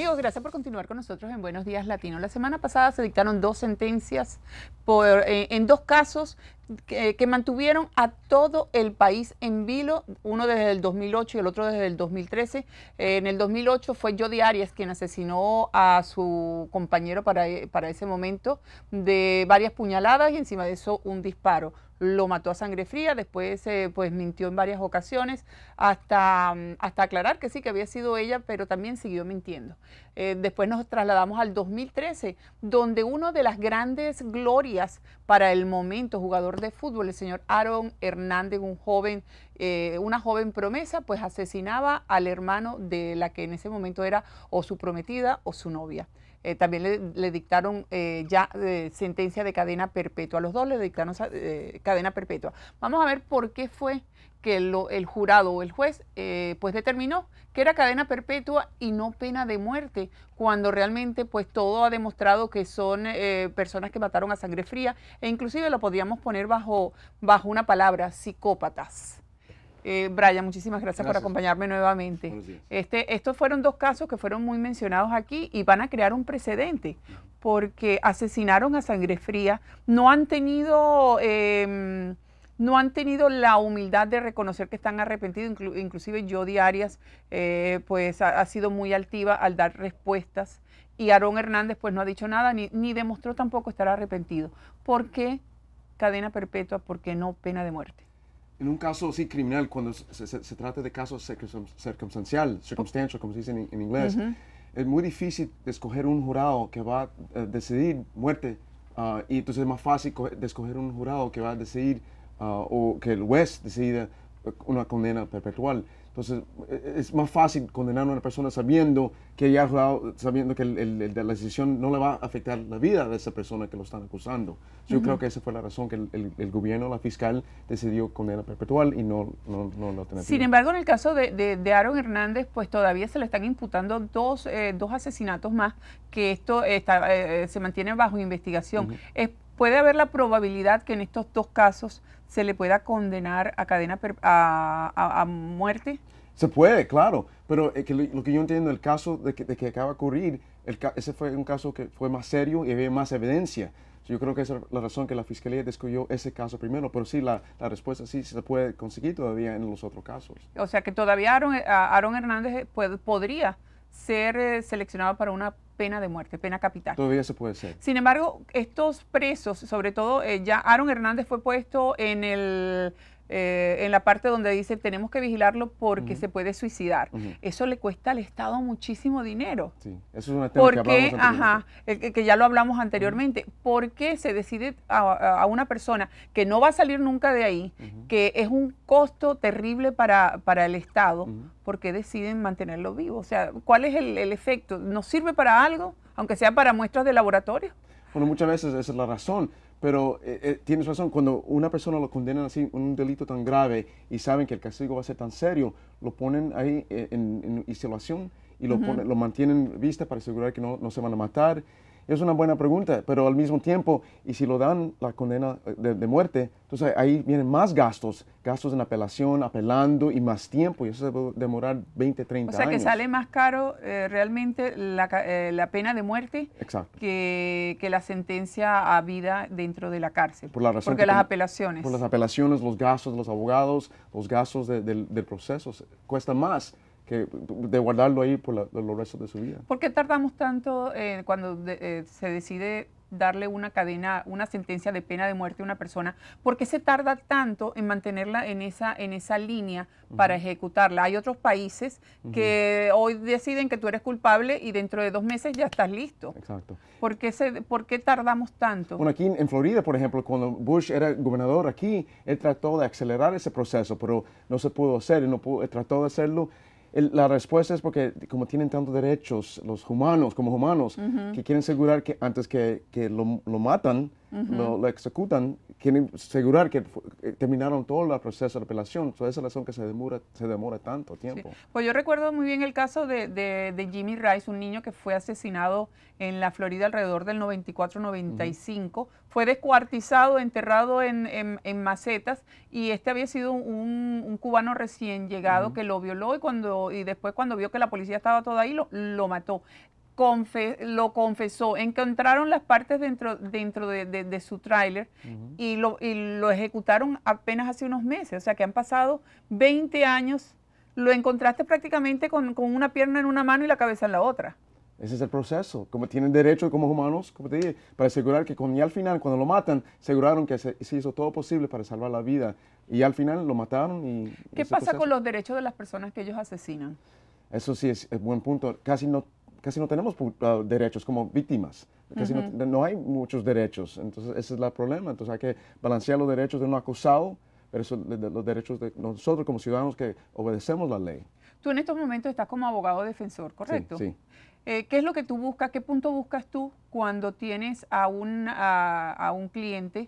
Amigos, gracias por continuar con nosotros en Buenos Días Latino. La semana pasada se dictaron dos sentencias por, eh, en dos casos eh, que, mantuvieron a todo el país en vilo, uno desde el 2008 y el otro desde el 2013. Eh, en el 2008 fue Jodi Arias quien asesinó a su compañero eh, para, ese momento de varias puñaladas y encima de eso un disparo lo mató a sangre fría, después pues mintió en varias ocasiones hasta, mm, hasta aclarar que sí, que había sido ella, pero también siguió mintiendo. después nos trasladamos al 2013, donde una de las grandes glorias para el momento, jugador de fútbol, el señor Aaron Hernández, un joven, eh, una joven promesa, pues asesinaba al hermano de la que en ese momento era o su prometida o su novia. Eh, también le, dictaron eh, ya sentencia de cadena perpetua. A los dos le dictaron cadena perpetua. Vamos a ver por qué fue que lo, el jurado o el juez eh, pues determinó que era cadena perpetua y no pena de muerte, cuando realmente pues todo ha demostrado que son eh, personas que mataron a sangre fría e inclusive lo podríamos poner bajo, bajo una palabra, psicópatas. Eh, Brian, muchísimas gracias, por acompañarme nuevamente. Este, estos fueron dos casos que fueron muy mencionados aquí y van a crear un precedente porque asesinaron a sangre fría, no han tenido... Em, no han tenido la humildad de reconocer que están arrepentidos. inclusive yo diarias, eh, pues ha, sido muy altiva al dar respuestas. Y Aarón Hernández, pues no ha dicho nada, ni, demostró tampoco estar arrepentido. ¿Por qué cadena perpetua? ¿Por qué no pena de muerte? en un caso sí criminal, cuando se, se, trata de casos circunstancial, circunstancial, como se dice en, inglés, es muy difícil escoger un jurado que va a decidir muerte. Ah, y entonces es más fácil escoger un jurado que va a decidir Ah, o que el juez decida una condena perpetual. Entonces, e, e, es más fácil condenar a una persona sabiendo que ya sabiendo que la decisión no le va a afectar la vida de esa persona que lo están acusando. Yo creo que esa fue la razón que el, gobierno, la fiscal, decidió condena perpetual y no, no, no Sin embargo, en el caso de, de, Aaron Hernández, pues todavía se le están imputando dos, eh, dos asesinatos más, que esto está, eh, eh, se mantiene bajo investigación puede haber la probabilidad que en estos dos casos se le pueda condenar a cadena a, a, muerte? Se puede, claro, pero que lo, que yo entiendo, el caso de que, de que acaba de ocurrir, ese fue un caso que fue más serio y había más evidencia. Yo creo que esa es la razón que la fiscalía descubrió ese caso primero, pero sí, la, la, respuesta sí se puede conseguir todavía en los otros casos. O sea que todavía Aaron, eh, Hernández eh, puede, podría ser eh, seleccionado para una pena de muerte, pena capital. Todavía se puede ser. Sin embargo, estos presos, sobre todo, eh, ya Aaron Hernández fue puesto en el eh, en la parte donde dice tenemos que vigilarlo porque se puede suicidar. Eso le cuesta al Estado muchísimo dinero. Sí, eso es un tema porque, que ajá, que ya lo hablamos anteriormente. ¿Por qué se decide a, una persona que no va a salir nunca de ahí, que es un costo terrible para, el Estado? ¿Por qué deciden mantenerlo vivo? O sea, ¿cuál es el, el efecto? ¿Nos sirve para algo, aunque sea para muestras de laboratorio? Bueno, muchas veces esa es la razón. Pero eh, eh, tienes razón, cuando una persona lo condenan así, un delito tan grave, y saben que el castigo va a ser tan serio, lo ponen ahí eh, en, en, y lo, lo mantienen vista para asegurar que no se van a matar es una buena pregunta, pero al mismo tiempo, y si lo dan la condena eh, de, muerte, entonces ahí vienen más gastos, gastos en apelación, apelando y más tiempo, y eso se puede demorar 20, 30 años. O sea que sale más caro eh, realmente eh, la, pena de muerte que, que, la sentencia a vida dentro de la cárcel. Por la razón Porque las apelaciones. Por las apelaciones, los gastos de los abogados, los gastos del proceso, cuesta más de guardarlo ahí por los restos de su vida. ¿Por qué tardamos tanto eh, cuando eh, se decide darle una cadena, una sentencia de pena de muerte a una persona, ¿por qué se tarda tanto en mantenerla en esa, en esa línea para ejecutarla? Hay otros países que hoy deciden que tú eres culpable y dentro de dos meses ya estás listo. Exacto. ¿Por qué, se, tardamos tanto? Bueno, aquí en Florida, por ejemplo, cuando Bush era gobernador aquí, él trató de acelerar ese proceso, pero no se pudo hacer, no pudo, él trató de hacerlo la respuesta es porque como tienen tantos derechos los humanos como humanos, que quieren asegurar que antes que, que lo, lo, matan, lo, ejecutan, quieren asegurar que eh, terminaron todo el proceso de apelación. toda esa es la razón que se demora, se demora tanto tiempo. Pues yo recuerdo muy bien el caso de, de, Jimmy Rice, un niño que fue asesinado en la Florida alrededor del 94-95. Fue descuartizado, enterrado en, macetas y este había sido un, cubano recién llegado que lo violó y, cuando, y después cuando vio que la policía estaba toda ahí, lo, lo mató lo confesó. Encontraron las partes dentro, dentro de, su tráiler y, lo, y lo ejecutaron apenas hace unos meses. O sea que han pasado 20 años. Lo encontraste prácticamente con, con una pierna en una mano y la cabeza en la otra. Ese es el proceso. Como tienen derecho como humanos, como te dije, para asegurar que con, y al final, cuando lo matan, aseguraron que se, hizo todo posible para salvar la vida. Y al final lo mataron. ¿Qué pasa con los derechos de las personas que ellos asesinan? Eso sí es, es buen punto. Casi no casi no tenemos ah, derechos como víctimas, casi no, hay muchos derechos, entonces ese es el problema, entonces hay que balancear los derechos de un acusado, pero los derechos de nosotros como ciudadanos que obedecemos la ley. Tú en estos momentos estás como abogado defensor, ¿correcto? Sí. Eh, ¿Qué es lo que tú buscas? ¿Qué punto buscas tú cuando tienes a un, a, un cliente?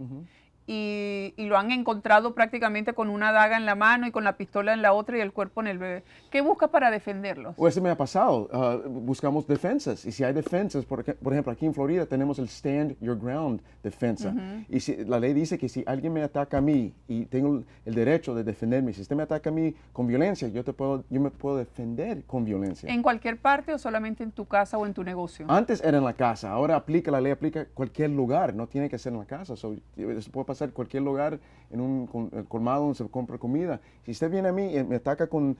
y, lo han encontrado prácticamente con una daga en la mano y con la pistola en la otra y el cuerpo en el bebé. ¿Qué busca para defenderlos? O eso pues, me ha pasado. Ah, buscamos defensas. Y si hay defensas, por, ejemplo, aquí en Florida tenemos el Stand Your Ground defensa. Y si, la ley dice que si alguien me ataca a mí y tengo el derecho de defenderme, si usted me ataca a mí con violencia, yo, te puedo, yo me puedo defender con violencia. ¿En cualquier parte o solamente en tu casa o en tu negocio? Antes era en la casa. Ahora aplica la ley, aplica cualquier lugar. No tiene que ser en la casa. eso puede pasar cualquier lugar en un eh, colmado donde se compra comida. Si usted viene a mí y me ataca con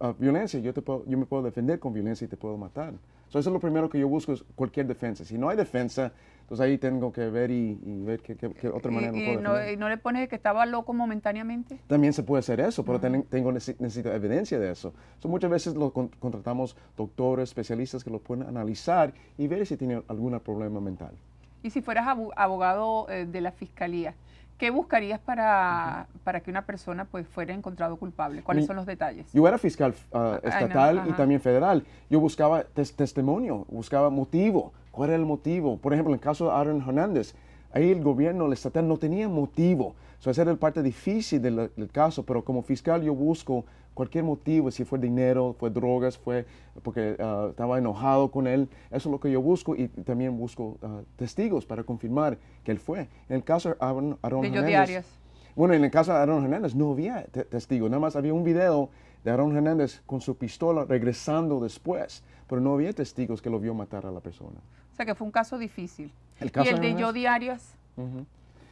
ah, violencia, yo, te yo me puedo defender con violencia y te puedo matar. eso es lo primero que yo busco, es cualquier defensa. Si no hay defensa, entonces ahí tengo que ver y, ver qué, otra manera. ¿Y, y, no, ¿Y no le pone que estaba loco momentáneamente? También se puede hacer eso, pero tengo tengo, necesito evidencia de eso. muchas veces lo contratamos doctores, especialistas que lo pueden analizar y ver si tiene algún problema mental. Y si fueras abogado eh, de la fiscalía, ¿qué buscarías para, para que una persona pues fuera encontrado culpable? ¿Cuáles son los detalles? Yo era fiscal ah, estatal y también federal. Yo buscaba testimonio, buscaba motivo. ¿Cuál era el motivo? Por ejemplo, en el caso de Aaron Hernández, Ahí el gobierno, el estatal, no tenía motivo. esa era la parte difícil del, caso, pero como fiscal yo busco cualquier motivo, si fue dinero, fue drogas, fue porque ah, estaba enojado con él, eso es lo que yo busco y también busco ah, testigos para confirmar que él fue. En el caso de Aaron, Aaron Hernández, bueno, en el caso de Aaron Hernández no había testigos, nada más había un video de Aaron Hernández con su pistola regresando después pero no había testigos que lo vio matar a la persona. O sea que fue un caso difícil. El caso y el de, de Yo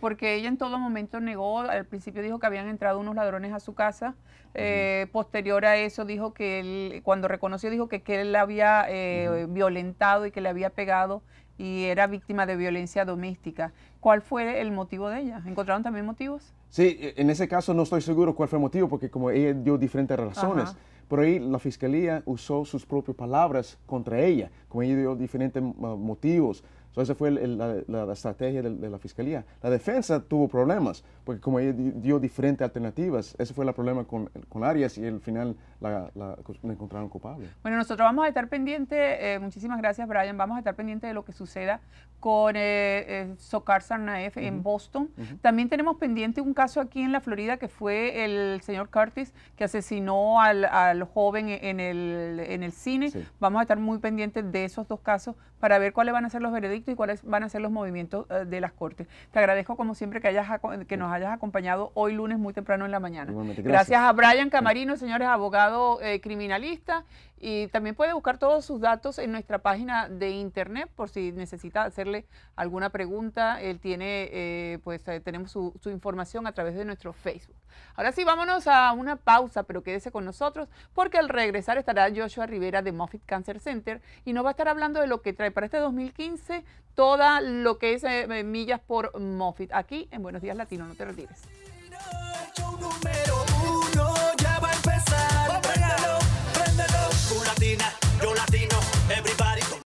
porque ella en todo momento negó, al principio dijo que habían entrado unos ladrones a su casa, eh, posterior a eso dijo que él, cuando reconoció, dijo que, él la había eh, violentado y que le había pegado y era víctima de violencia doméstica. ¿Cuál fue el motivo de ella? ¿Encontraron también motivos? Sí, e, en ese caso no estoy seguro cuál fue el motivo, porque como ella dio diferentes razones, pero ahí la fiscalía usó sus propias palabras contra ella, como ella dio diferentes motivos, esa fue la, estrategia de, la fiscalía. La defensa tuvo problemas, porque como ella dio diferentes alternativas, ese fue el problema con, Arias y al final la, encontraron culpable. Bueno, nosotros vamos a estar pendiente, eh, muchísimas gracias Brian, vamos a estar pendiente de lo que suceda con eh, eh, Socar Sarnaev en Boston. También tenemos pendiente un caso aquí en la Florida que fue el señor Curtis que asesinó al, joven e-, en el, cine. Vamos a estar muy pendientes de esos dos casos para ver cuáles van a ser los veredictos y cuáles van a ser los movimientos eh, de las Cortes. Te agradezco como siempre que, hayas, que nos hayas acompañado hoy lunes muy temprano en la mañana. Gracias. a Brian Camarino, señores, abogado criminalistas. Eh, criminalista. Y también puede buscar todos sus datos en nuestra página de internet por si necesita hacerle alguna pregunta. Él tiene, eh, pues eh, tenemos su, información a través de nuestro Facebook. Ahora sí, vámonos a una pausa, pero quédese con nosotros porque al regresar estará Joshua Rivera de Moffitt Cancer Center y nos va a estar hablando de lo que trae para este 2015 toda lo que es eh, millas por Moffitt aquí en Buenos Días Latino. No te retires.